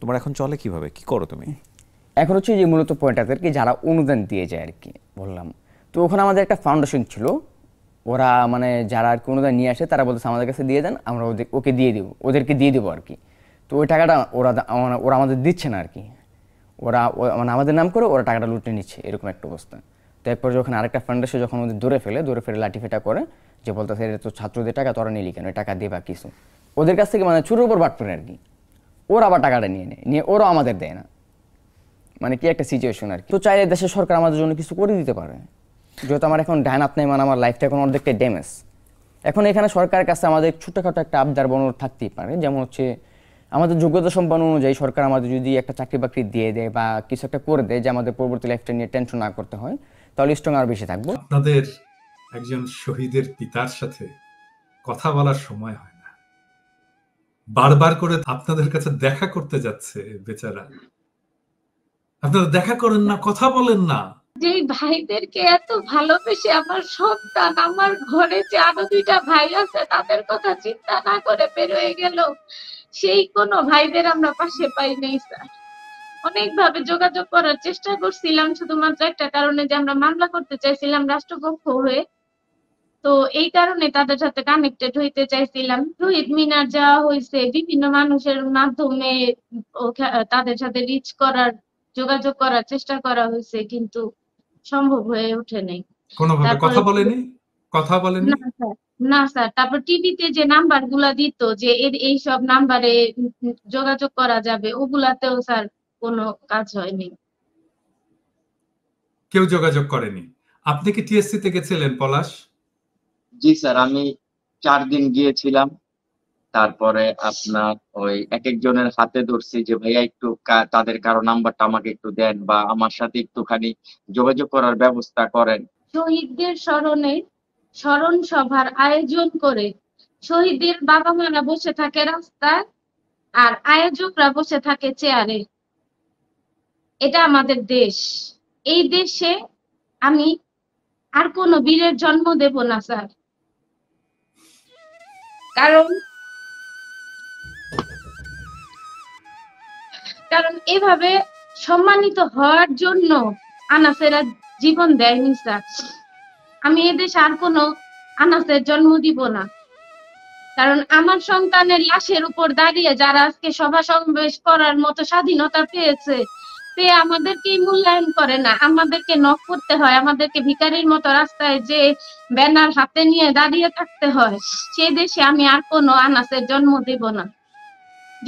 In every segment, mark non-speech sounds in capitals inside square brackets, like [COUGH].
তোমার এখন চলে কিভাবে কি করো তুমি এখন হচ্ছে যে মূলত পয়েন্ট কি যারা অনুদান দিয়ে যায় আর কি বললাম তো ওখানে আমাদের একটা ফাউন্ডেশন ছিল ওরা মানে যারা আর কি অনুদান নিয়ে আসে তারা বলতেছে আমাদের কাছে দিয়ে দেন আমরা ওদের ওকে দিয়ে দেবো ওদেরকে দিয়ে দেবো আর কি তো ওই টাকাটা ওরা মানে ওরা আমাদের দিচ্ছে না আর কি ওরা মানে আমাদের নাম করে ওরা টাকাটা লুটে নিচ্ছে এরকম একটা অবস্থা তো এরপর যখন আরেকটা ফান্ড এসে যখন ওদের দূরে ফেলে দূরে ফেলে লাঠিফেটা করে যে বলতেছে এটা তো ছাত্রদের টাকা তোরা নিলি কেন টাকা দেবা কিছু ওদের কাছ থেকে মানে ছোটোর উপর বাট পড়ে আর কি ওরা আবার টাকাটা নিয়ে নেয় নিয়ে ওরাও আমাদের দেয় না মানে কি একটা সিচুয়েশন আর কি তো চাইলে দেশের সরকার আমাদের জন্য কিছু করে দিতে পারে যেহেতু আমার এখন ডান হাত নেই মানে আমার লাইফটা এখন অর্ধেকটাই ড্যামেজ এখন এখানে সরকারের কাছে আমাদের ছোটোখাটো একটা আবদার বনর থাকতেই পারে যেমন হচ্ছে আমাদের যোগ্যতা সম্পন্ন অনুযায়ী সরকার আমাদের যদি একটা চাকরি বাকরি দিয়ে দেয় বা কিছু একটা করে দেয় যে আমাদের পরবর্তী লাইফটা নিয়ে টেনশন না করতে হয় তাহলে স্ট্রং আর বেশি থাকবো আপনাদের একজন শহীদের পিতার সাথে কথা বলার সময় হয় বারবার করে আপনাদের কাছে দেখা করতে যাচ্ছে বেচারা আপনারা দেখা করেন না কথা বলেন না যে ভাইদেরকে এত ভালোবেসে আমার সন্তান আমার ঘরে যে আরো দুইটা ভাই আছে তাদের কথা চিন্তা না করে বেরোয় গেল সেই কোন ভাইদের আমরা পাশে পাই নেই স্যার অনেকভাবে যোগাযোগ করার চেষ্টা করছিলাম শুধুমাত্র একটা কারণে যে আমরা মামলা করতে চাইছিলাম রাষ্ট্রপক্ষ হয়ে তো এই কারণে তাদের সাথে কানেক্টেড হইতে চাইছিলাম রোহিত মিনার যা হয়েছে বিভিন্ন মানুষের মাধ্যমে তাদের সাথে রিচ করার যোগাযোগ করার চেষ্টা করা হয়েছে কিন্তু সম্ভব হয়ে ওঠে নাই কথা বলেনি কথা বলেনি না স্যার তারপর টিভিতে যে নাম্বার গুলা দিত যে এর এই সব নাম্বারে যোগাযোগ করা যাবে ওগুলাতেও স্যার কোনো কাজ হয়নি কেউ যোগাযোগ করেনি আপনি কি টিএসসি গেছিলেন পলাশ জি স্যার আমি চার দিন গিয়েছিলাম তারপরে আপনার ওই এক একজনের হাতে ধরছি যে ভাইয়া একটু তাদের কারো নাম্বারটা আমাকে একটু দেন বা আমার সাথে একটুখানি যোগাযোগ করার ব্যবস্থা করেন শহীদদের স্মরণে স্মরণ সভার আয়োজন করে শহীদদের বাবা মারা বসে থাকে রাস্তায় আর আয়োজকরা বসে থাকে চেয়ারে এটা আমাদের দেশ এই দেশে আমি আর কোনো বীরের জন্ম দেব না স্যার কারণ কারণ এভাবে সম্মানিত হওয়ার জন্য আনাসেরা জীবন দেয়নি স্যার আমি এদেশ আর কোনো আনাসের জন্ম দিব না কারণ আমার সন্তানের লাশের উপর দাঁড়িয়ে যারা আজকে সভা সমাবেশ করার মতো স্বাধীনতা পেয়েছে সে আমাদেরকে মূল্যায়ন করে না আমাদেরকে নখ করতে হয় আমাদেরকে ভিকারির মতো রাস্তায় যে ব্যানার হাতে নিয়ে দাঁড়িয়ে থাকতে হয় সে দেশে আমি আর কোনো আনাসের জন্ম দেব না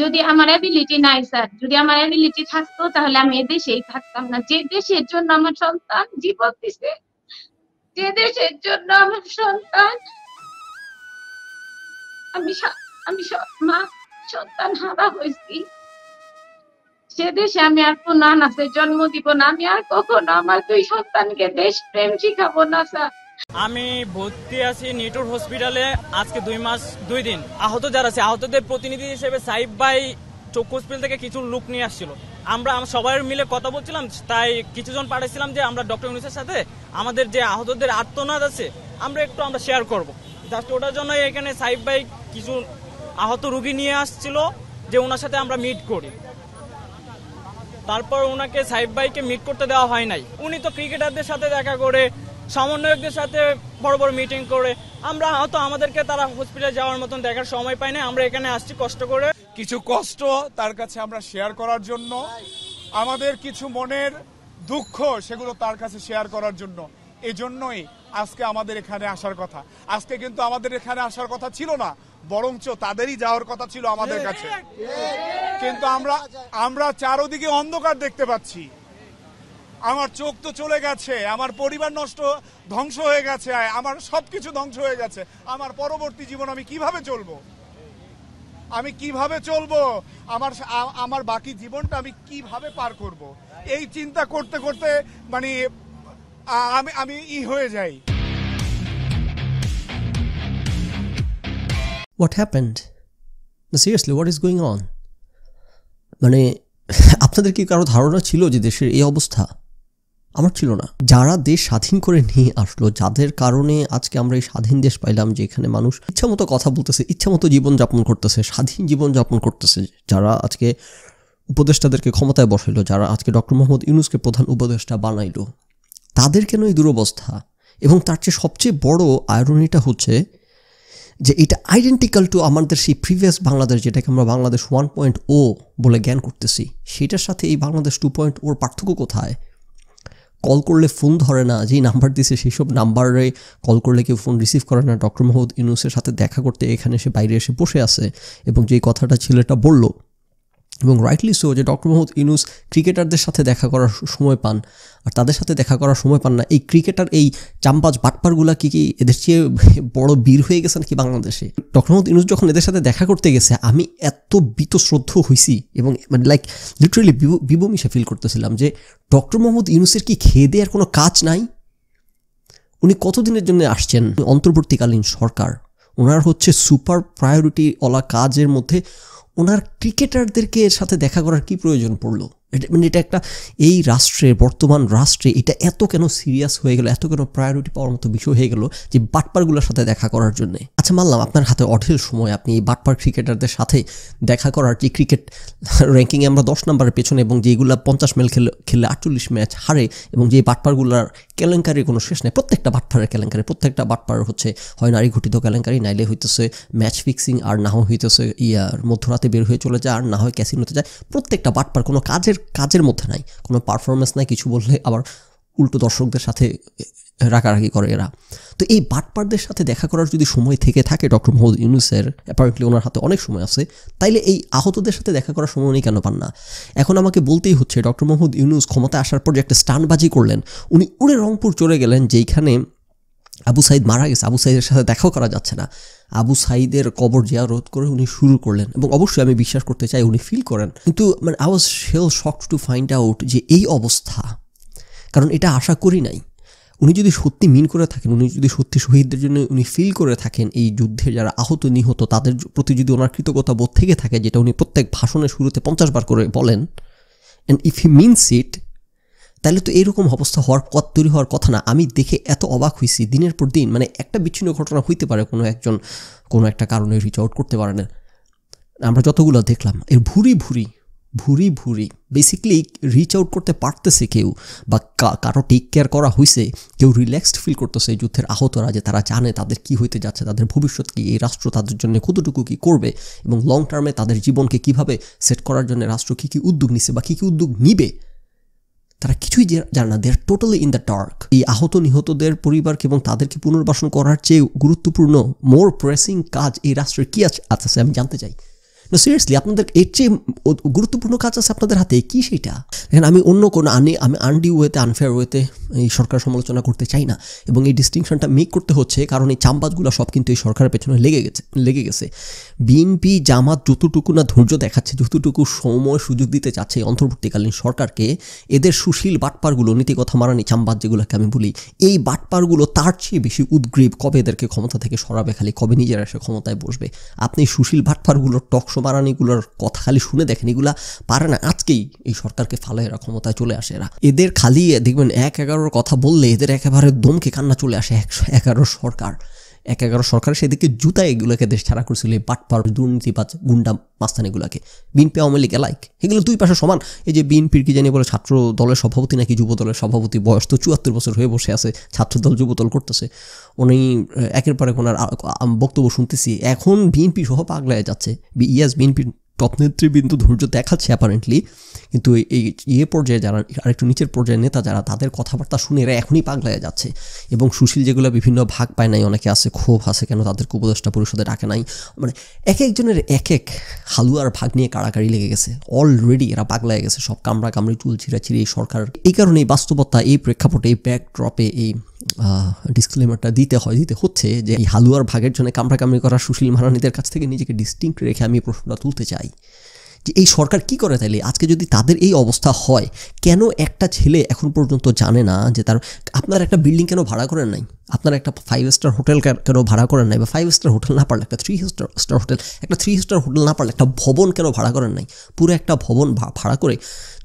যদি আমার অ্যাবিলিটি নাই স্যার যদি আমার অ্যাবিলিটি থাকতো তাহলে আমি এদেশেই থাকতাম না যে দেশের জন্য আমার সন্তান জীবন দিছে যে দেশের জন্য আমার সন্তান আমি আমি মা সন্তান হারা হয়েছি সে দেশে আমি আর পুনান আছে জন্ম দিব না আমি আর কখনো আমার দুই সন্তানকে দেশ প্রেম শিখাবো না স্যার আমি ভর্তি আছি নিটোর হসপিটালে আজকে দুই মাস দুই দিন আহত যারা আছে আহতদের প্রতিনিধি হিসেবে সাইফ ভাই চক্ষু হসপিটাল থেকে কিছু লুক নিয়ে আসছিল আমরা সবাই মিলে কথা বলছিলাম তাই কিছুজন পাঠাইছিলাম যে আমরা ডক্টর ইউনুসের সাথে আমাদের যে আহতদের আত্মনাদ আছে আমরা একটু আমরা শেয়ার করব জাস্ট ওটার জন্য এখানে সাইফ ভাই কিছু আহত রুগী নিয়ে আসছিল যে ওনার সাথে আমরা মিট করি তারপর ওনাকে সাহেব ভাইকে মিট করতে দেওয়া হয় নাই উনি তো ক্রিকেটারদের সাথে দেখা করে সমন্বয়কদের সাথে বড় বড় মিটিং করে আমরা হয়তো আমাদেরকে তারা হসপিটালে যাওয়ার মতন দেখার সময় পাই না আমরা এখানে আসছি কষ্ট করে কিছু কষ্ট তার কাছে আমরা শেয়ার করার জন্য আমাদের কিছু মনের দুঃখ সেগুলো তার কাছে শেয়ার করার জন্য এজন্যই আজকে আমাদের এখানে আসার কথা আজকে কিন্তু আমাদের এখানে আসার কথা ছিল না বরঞ্চ তাদেরই যাওয়ার কথা ছিল আমাদের কাছে কিন্তু আমরা আমরা চারোদিকে অন্ধকার দেখতে পাচ্ছি আমার চোখ তো চলে গেছে আমার পরিবার নষ্ট ধ্বংস হয়ে গেছে আমার সবকিছু ধ্বংস হয়ে গেছে আমার পরবর্তী জীবন আমি কিভাবে চলবো আমি কিভাবে চলবো আমার আমার বাকি জীবনটা আমি কিভাবে পার করব। এই চিন্তা করতে করতে মানে আমি আমি ই হয়ে যাই হোয়াট হ্যাপেন্ড না seriously what is going on মানে আপনাদের কি কারো ধারণা ছিল যে দেশের এই অবস্থা আমার ছিল না যারা দেশ স্বাধীন করে নিয়ে আসলো যাদের কারণে আজকে আমরা এই স্বাধীন দেশ পাইলাম যে এখানে মানুষ মতো কথা বলতেছে মতো জীবনযাপন করতেছে স্বাধীন জীবনযাপন করতেছে যারা আজকে উপদেষ্টাদেরকে ক্ষমতায় বসাইলো যারা আজকে ডক্টর মোহাম্মদ ইউনুসকে প্রধান উপদেষ্টা বানাইলো তাদের কেন এই দুরবস্থা এবং তার চেয়ে সবচেয়ে বড় আয়রনিটা হচ্ছে যে এটা আইডেন্টিক্যাল টু আমাদের সেই প্রিভিয়াস বাংলাদেশ যেটাকে আমরা বাংলাদেশ ওয়ান পয়েন্ট ও বলে জ্ঞান করতেছি সেটার সাথে এই বাংলাদেশ টু পয়েন্ট ওর পার্থক্য কোথায় কল করলে ফোন ধরে না যেই নাম্বার দিছে সেই সব নাম্বারে কল করলে কেউ ফোন রিসিভ করে না ডক্টর মোহাম্মদ ইউনুসের সাথে দেখা করতে এখানে সে বাইরে এসে বসে আছে এবং যেই কথাটা ছেলেটা বললো এবং রাইটলি সো যে ডক্টর মোহাম্মদ ইউনুস ক্রিকেটারদের সাথে দেখা করার সময় পান আর তাদের সাথে দেখা করার সময় পান না এই ক্রিকেটার এই চাম্পাজ বাটপারগুলা কি কি এদের চেয়ে [LAUGHS] বড় বীর হয়ে গেছেন কি বাংলাদেশে ডক্টর মোহাম্মদ ইউনুস যখন এদের সাথে দেখা করতে গেছে আমি এত বীতশ্রদ্ধ হয়েছি এবং মানে লাইক লিটারেলি বিবমিশে ফিল করতেছিলাম যে ডক্টর মোহাম্মদ ইউনুসের কি খেয়ে আর কোনো কাজ নাই উনি কতদিনের জন্য আসছেন অন্তর্বর্তীকালীন সরকার ওনার হচ্ছে সুপার প্রায়োরিটি ওলা কাজের মধ্যে ওনার ক্রিকেটারদেরকে এর সাথে দেখা করার কি প্রয়োজন পড়লো এটা মানে এটা একটা এই রাষ্ট্রের বর্তমান রাষ্ট্রে এটা এত কেন সিরিয়াস হয়ে গেল এত কেন প্রায়োরিটি পাওয়ার মতো বিষয় হয়ে গেল যে বাটপারগুলোর সাথে দেখা করার জন্য আচ্ছা মানলাম আপনার হাতে অঢেল সময় আপনি এই বাটপার ক্রিকেটারদের সাথে দেখা করার যে ক্রিকেট র্যাঙ্কিংয়ে আমরা দশ নম্বরের পেছনে এবং যেগুলো পঞ্চাশ মেল খেলে খেলে আটচল্লিশ ম্যাচ হারে এবং যে বাটপারগুলোর কেলেঙ্কারির কোনো শেষ নেই প্রত্যেকটা বাটপারের কেলেঙ্কারি প্রত্যেকটা বাটপার হচ্ছে হয় নারী ঘটিত কেলেঙ্কারি নাইলে হইতেছে ম্যাচ ফিক্সিং আর না হইতেছে ইয়ার মধ্যরাতে বের হয়ে চলে যায় আর না হয় ক্যাসিনোতে যায় প্রত্যেকটা বাটপার কোনো কাজের কাজের মধ্যে নাই কোনো পারফরমেন্স নাই কিছু বললে আবার উল্টো দর্শকদের সাথে রাগারাগি করে এরা তো এই বাটপারদের সাথে দেখা করার যদি সময় থেকে থাকে ডক্টর মোহাম্মদ ইউনুসের অ্যাপারেন্টলি ওনার হাতে অনেক সময় আছে তাইলে এই আহতদের সাথে দেখা করার সময় উনি কেন পান না এখন আমাকে বলতেই হচ্ছে ডক্টর মোহাম্মদ ইউনুস ক্ষমতা আসার পর যে একটা স্টানবাজি করলেন উনি উড়ে রংপুর চলে গেলেন যেইখানে আবু সাইদ মারা গেছে আবু সাইদের সাথে দেখাও করা যাচ্ছে না আবু সাইদের কবর জিয়া রোধ করে উনি শুরু করলেন এবং অবশ্যই আমি বিশ্বাস করতে চাই উনি ফিল করেন কিন্তু মানে I was shell shock to find out যে এই অবস্থা কারণ এটা আশা করি নাই উনি যদি সত্যি মিন করে থাকেন উনি যদি সত্যি শহীদদের জন্য উনি ফিল করে থাকেন এই যুদ্ধে যারা আহত নিহত তাদের প্রতি যদি ওনার কৃতজ্ঞতা বোধ থেকে থাকে যেটা উনি প্রত্যেক ভাষণের শুরুতে পঞ্চাশ বার করে বলেন and if he means it তাহলে তো এরকম অবস্থা হওয়ার কত তৈরি হওয়ার কথা না আমি দেখে এত অবাক হয়েছি দিনের পর দিন মানে একটা বিচ্ছিন্ন ঘটনা হইতে পারে কোনো একজন কোনো একটা কারণে রিচ আউট করতে পারে না আমরা যতগুলো দেখলাম এর ভুরি ভুরি ভুরি ভুরি বেসিকলি রিচ আউট করতে পারতেছে কেউ বা কারো টেক কেয়ার করা হয়েছে কেউ রিল্যাক্সড ফিল করতেছে যুদ্ধের আহতরা যে তারা জানে তাদের কি হইতে যাচ্ছে তাদের ভবিষ্যৎ কি এই রাষ্ট্র তাদের জন্য কতটুকু কি করবে এবং লং টার্মে তাদের জীবনকে কিভাবে সেট করার জন্য রাষ্ট্র কী কী উদ্যোগ নিছে বা কী কী উদ্যোগ নিবে তারা কিছুই জানে না they're totally in the dark এই আহত নিহতদের পরিবারকে এবং তাদেরকে পুনর্বাসন করার চেয়ে গুরুত্বপূর্ণ মোর প্রেসিং কাজ এই রাষ্ট্রের কী আছে আছে আমি জানতে চাই না সিরিয়াসলি আপনাদের এর চেয়ে গুরুত্বপূর্ণ কাজ আছে আপনাদের হাতে কি সেটা দেখেন আমি অন্য কোনো আনি আমি আনডি ওয়েতে আনফেয়ার ওয়েতে এই সরকার সমালোচনা করতে চাই না এবং এই ডিস্টিংশনটা মেক করতে হচ্ছে কারণ এই চাম্বাজগুলো সব কিন্তু এই সরকারের পেছনে লেগে গেছে লেগে গেছে বিএনপি জামাত যতটুকু না ধৈর্য দেখাচ্ছে যতটুকু সময় সুযোগ দিতে চাচ্ছে অন্তর্বর্তীকালীন সরকারকে এদের সুশীল বাটপারগুলো নীতিকথা মারানি চাম্বাজ যেগুলোকে আমি বলি এই বাটপারগুলো তার চেয়ে বেশি উদ্গ্রীব কবে এদেরকে ক্ষমতা থেকে সরাবে খালি কবে নিজেরা এসে ক্ষমতায় বসবে আপনি সুশীল বাটপারগুলোর টক শো বানান এগুলোর কথা খালি শুনে দেখেন এগুলা পারে না আজকেই এই সরকারকে ফালে এরা ক্ষমতায় চলে আসে এরা এদের খালি দেখবেন এক এগারোর কথা বললে এদের একেবারে দমকে কান্না চলে আসে একশো এগারোর সরকার এক এগারো সরকার সেদিকে জুতা এগুলোকে দেশ ছাড়া করছিল এই বাটপার দুর্নীতিপাত গুন্ডা মাস্তানিগুলোকে বিনপি বিএনপি আওয়ামী লীগ এলাইক এগুলো দুই পাশে সমান এই যে বিএনপির কি জানি বলে ছাত্র দলের সভাপতি নাকি যুব দলের সভাপতি বয়স তো চুয়াত্তর বছর হয়ে বসে আছে ছাত্রদল যুবদল করতেছে উনি একের পর এক ওনার বক্তব্য শুনতেছি এখন বিএনপি সহ পাগলায় যাচ্ছে ইয়াস বিএনপির নেতৃবৃন্দ ধৈর্য দেখাচ্ছে অ্যাপারেন্টলি কিন্তু এই ইয়ে পর্যায়ে যারা আরেকটু নিচের পর্যায়ে নেতা যারা তাদের কথাবার্তা শুনে এরা এখনই পাগলায় যাচ্ছে এবং সুশীল যেগুলো বিভিন্ন ভাগ পায় নাই অনেকে আছে ক্ষোভ আছে কেন তাদেরকে উপদেষ্টা পরিষদে ডাকে নাই মানে এক একজনের এক এক হালুয়ার ভাগ নিয়ে কাড়াকাড়ি লেগে গেছে অলরেডি এরা পাগলায় গেছে সব কামড়া কামড়ি চুল ছিঁড়াছিড়ি এই সরকার এই কারণে এই বাস্তবতা এই প্রেক্ষাপটে এই ব্যাকড্রপে এই ডিসক্লেমারটা দিতে হয় দিতে হচ্ছে যে এই হালুয়ার ভাগের জন্য কামড়াকামড়ি করা সুশীল মারানিদের কাছ থেকে নিজেকে ডিস্টিংক্ট রেখে আমি প্রশ্নটা তুলতে চাই যে এই সরকার কি করে তাইলে আজকে যদি তাদের এই অবস্থা হয় কেন একটা ছেলে এখন পর্যন্ত জানে না যে তার আপনার একটা বিল্ডিং কেন ভাড়া করেন নাই আপনারা একটা ফাইভ স্টার হোটেল কেন ভাড়া করেন নাই বা ফাইভ স্টার হোটেল না পারলে একটা থ্রি স্টার স্টার হোটেল একটা থ্রি স্টার হোটেল না পারলে একটা ভবন কেন ভাড়া করেন নাই পুরো একটা ভবন ভাড়া করে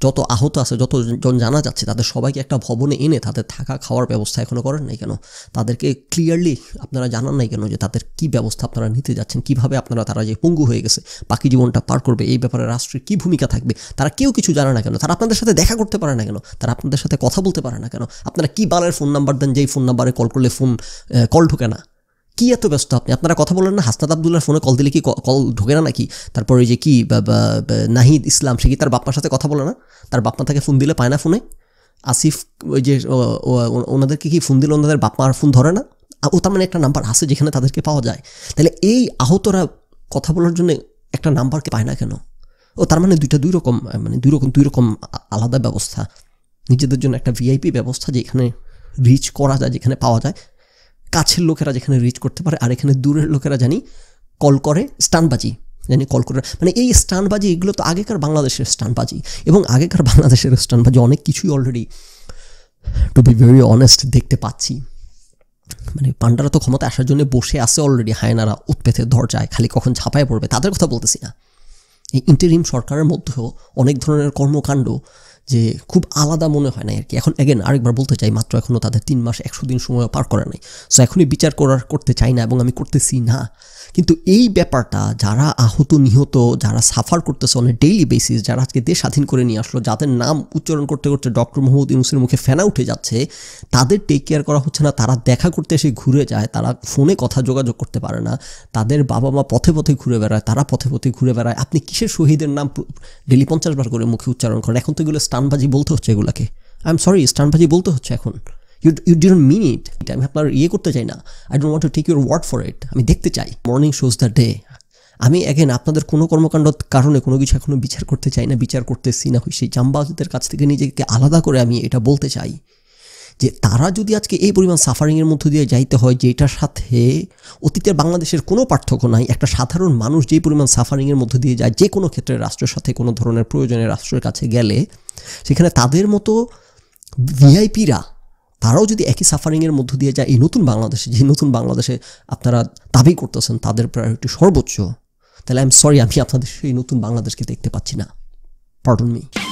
যত আহত আছে যত জন জানা যাচ্ছে তাদের সবাইকে একটা ভবনে এনে তাদের থাকা খাওয়ার ব্যবস্থা এখনও করেন নাই কেন তাদেরকে ক্লিয়ারলি আপনারা জানান নাই কেন যে তাদের কি ব্যবস্থা আপনারা নিতে যাচ্ছেন কিভাবে আপনারা তারা যে পঙ্গু হয়ে গেছে বাকি জীবনটা পার করবে এই ব্যাপারে রাষ্ট্রের কি ভূমিকা থাকবে তারা কেউ কিছু জানে না কেন তারা আপনাদের সাথে দেখা করতে পারে না কেন তারা আপনাদের সাথে কথা বলতে পারে না কেন আপনারা কি বালের ফোন নাম্বার দেন যেই ফোন নাম্বারে কল করলে ফোন কল ঢোকে না কী এত ব্যস্ত আপনি আপনারা কথা বলেন না হাসনাত আবদুল্লার ফোনে কল দিলে কি কল ঢোকে না নাকি তারপর ওই যে কি নাহিদ ইসলাম সে কি তার বাপমার সাথে কথা বলে না তার বাপমা তাকে ফোন দিলে পায় না ফোনে আসিফ ওই যে ওনাদেরকে কি ফোন দিলে ওনাদের বাপমার ফোন ধরে না ও তার মানে একটা নাম্বার আছে যেখানে তাদেরকে পাওয়া যায় তাহলে এই আহতরা কথা বলার জন্য একটা নাম্বারকে পায় না কেন ও তার মানে দুইটা দুই রকম মানে দুই রকম দুই রকম আলাদা ব্যবস্থা নিজেদের জন্য একটা ভিআইপি ব্যবস্থা যেখানে রিচ করা যায় যেখানে পাওয়া যায় কাছের লোকেরা যেখানে রিচ করতে পারে আর এখানে দূরের লোকেরা জানি কল করে স্টানবাজি জানি কল করে মানে এই স্টানবাজি এগুলো তো আগেকার বাংলাদেশের স্টানবাজি এবং আগেকার বাংলাদেশের স্টানবাজি অনেক কিছুই already to be very honest দেখতে পাচ্ছি মানে পান্ডারা তো ক্ষমতা আসার জন্য বসে আছে অলরেডি হায়নারা উৎপেতে দরজায় খালি কখন ছাপায় পড়বে তাদের কথা বলতেছি না এই ইন্টারিম সরকারের মধ্যেও অনেক ধরনের কর্মকাণ্ড যে খুব আলাদা মনে হয় না আর কি এখন এগেন আরেকবার বলতে চাই মাত্র এখনও তাদের তিন মাস একশো দিন সময় পার করা নাই সো এখনই বিচার করার করতে চাই না এবং আমি করতেছি না কিন্তু এই ব্যাপারটা যারা আহত নিহত যারা সাফার করতেছে অনেক ডেইলি বেসিস যারা আজকে দেশ স্বাধীন করে নিয়ে আসলো যাদের নাম উচ্চারণ করতে করতে ডক্টর মোহাম্মদ ইউনুসের মুখে ফেনা উঠে যাচ্ছে তাদের টেক কেয়ার করা হচ্ছে না তারা দেখা করতে এসে ঘুরে যায় তারা ফোনে কথা যোগাযোগ করতে পারে না তাদের বাবা মা পথে পথে ঘুরে বেড়ায় তারা পথে পথে ঘুরে বেড়ায় আপনি কিসের শহীদের নাম ডেলি পঞ্চাশ বার করে মুখে উচ্চারণ করেন এখন তো এগুলো স্টানবাজি বলতে হচ্ছে এগুলাকে আই এম সরি স্টানবাজি বলতে হচ্ছে এখন you you didn't mean it আমি আপনার ইয়ে করতে চাই না I don't want to take your word for it আমি দেখতে চাই মর্নিং শোজ দ্য ডে আমি এগেন আপনাদের কোনো কর্মকাণ্ড কারণে কোনো কিছু এখনও বিচার করতে চাই না বিচার করতেছি না সেই জাম্বাজদের কাছ থেকে নিজেকে আলাদা করে আমি এটা বলতে চাই যে তারা যদি আজকে এই পরিমাণ সাফারিংয়ের মধ্য দিয়ে যাইতে হয় যে এটার সাথে অতীতের বাংলাদেশের কোনো পার্থক্য নাই একটা সাধারণ মানুষ যেই পরিমাণ সাফারিংয়ের মধ্য দিয়ে যায় যে কোনো ক্ষেত্রে রাষ্ট্রের সাথে কোনো ধরনের প্রয়োজনে রাষ্ট্রের কাছে গেলে সেখানে তাদের মতো ভিআইপিরা তারাও যদি একই সাফারিংয়ের মধ্য দিয়ে যায় এই নতুন বাংলাদেশে যে নতুন বাংলাদেশে আপনারা দাবি করতেছেন তাদের প্রায়োরিটি সর্বোচ্চ তাহলে আই এম সরি আমি আপনাদের সেই নতুন বাংলাদেশকে দেখতে পাচ্ছি না পার্টন মি